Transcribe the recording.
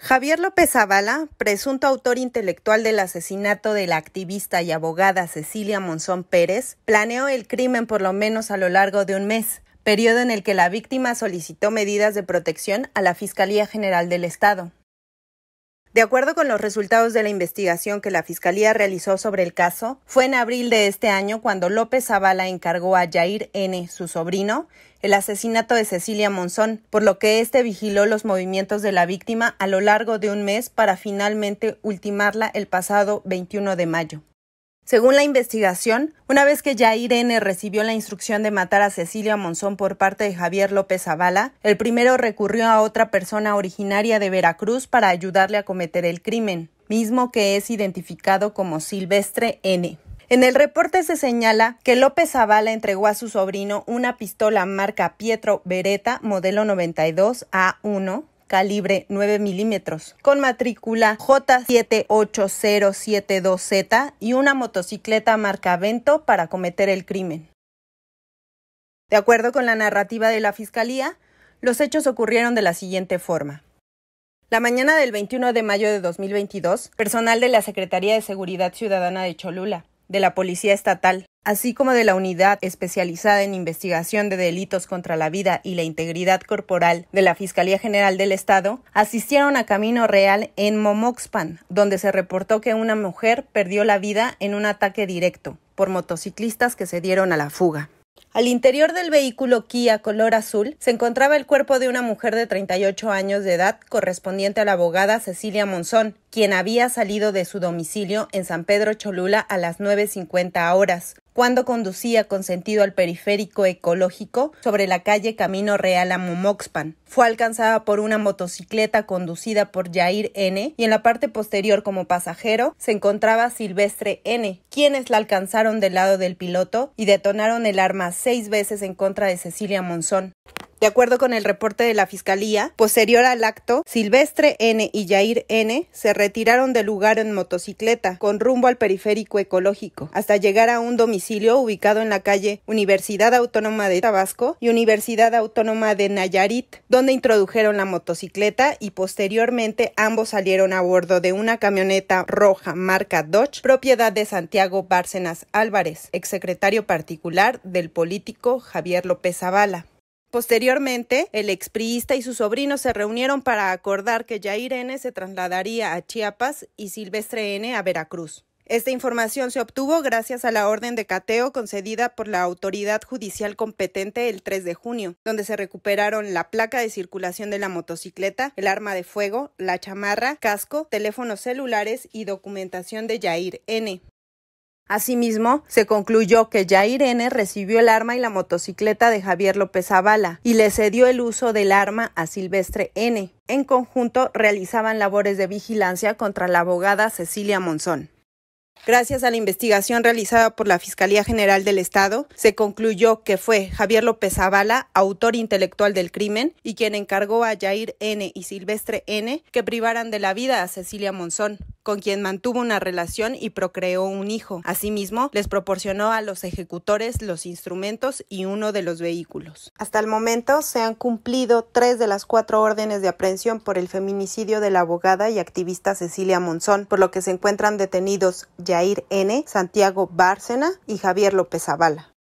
Javier López Zavala, presunto autor intelectual del asesinato de la activista y abogada Cecilia Monzón Pérez, planeó el crimen por lo menos a lo largo de un mes, periodo en el que la víctima solicitó medidas de protección a la Fiscalía General del Estado. De acuerdo con los resultados de la investigación que la Fiscalía realizó sobre el caso, fue en abril de este año cuando López Zavala encargó a Jair N., su sobrino, el asesinato de Cecilia Monzón, por lo que éste vigiló los movimientos de la víctima a lo largo de un mes para finalmente ultimarla el pasado 21 de mayo. Según la investigación, una vez que ya Irene recibió la instrucción de matar a Cecilia Monzón por parte de Javier López Zavala, el primero recurrió a otra persona originaria de Veracruz para ayudarle a cometer el crimen, mismo que es identificado como Silvestre N. En el reporte se señala que López Zavala entregó a su sobrino una pistola marca Pietro Beretta modelo 92 A1 calibre 9 milímetros, con matrícula J78072Z y una motocicleta marca Vento para cometer el crimen. De acuerdo con la narrativa de la Fiscalía, los hechos ocurrieron de la siguiente forma. La mañana del 21 de mayo de 2022, personal de la Secretaría de Seguridad Ciudadana de Cholula de la Policía Estatal, así como de la Unidad Especializada en Investigación de Delitos contra la Vida y la Integridad Corporal de la Fiscalía General del Estado, asistieron a Camino Real en Momoxpan, donde se reportó que una mujer perdió la vida en un ataque directo por motociclistas que se dieron a la fuga. Al interior del vehículo Kia color azul se encontraba el cuerpo de una mujer de 38 años de edad correspondiente a la abogada Cecilia Monzón, quien había salido de su domicilio en San Pedro Cholula a las 9.50 horas, cuando conducía con sentido al periférico ecológico sobre la calle Camino Real a Momoxpan. Fue alcanzada por una motocicleta conducida por Jair N y en la parte posterior como pasajero se encontraba Silvestre N, quienes la alcanzaron del lado del piloto y detonaron el arma C seis veces en contra de Cecilia Monzón. De acuerdo con el reporte de la Fiscalía, posterior al acto, Silvestre N. y Jair N. se retiraron del lugar en motocicleta con rumbo al periférico ecológico, hasta llegar a un domicilio ubicado en la calle Universidad Autónoma de Tabasco y Universidad Autónoma de Nayarit, donde introdujeron la motocicleta y posteriormente ambos salieron a bordo de una camioneta roja marca Dodge, propiedad de Santiago Bárcenas Álvarez, exsecretario particular del político Javier López Zavala. Posteriormente, el expriista y su sobrino se reunieron para acordar que Jair N. se trasladaría a Chiapas y Silvestre N. a Veracruz. Esta información se obtuvo gracias a la orden de cateo concedida por la autoridad judicial competente el 3 de junio, donde se recuperaron la placa de circulación de la motocicleta, el arma de fuego, la chamarra, casco, teléfonos celulares y documentación de Yair N. Asimismo, se concluyó que Jair N. recibió el arma y la motocicleta de Javier López Zavala y le cedió el uso del arma a Silvestre N. En conjunto realizaban labores de vigilancia contra la abogada Cecilia Monzón. Gracias a la investigación realizada por la Fiscalía General del Estado, se concluyó que fue Javier López Zavala, autor intelectual del crimen, y quien encargó a Jair N. y Silvestre N. que privaran de la vida a Cecilia Monzón, con quien mantuvo una relación y procreó un hijo. Asimismo, les proporcionó a los ejecutores los instrumentos y uno de los vehículos. Hasta el momento se han cumplido tres de las cuatro órdenes de aprehensión por el feminicidio de la abogada y activista Cecilia Monzón, por lo que se encuentran detenidos Jair N., Santiago Bárcena y Javier López Zavala.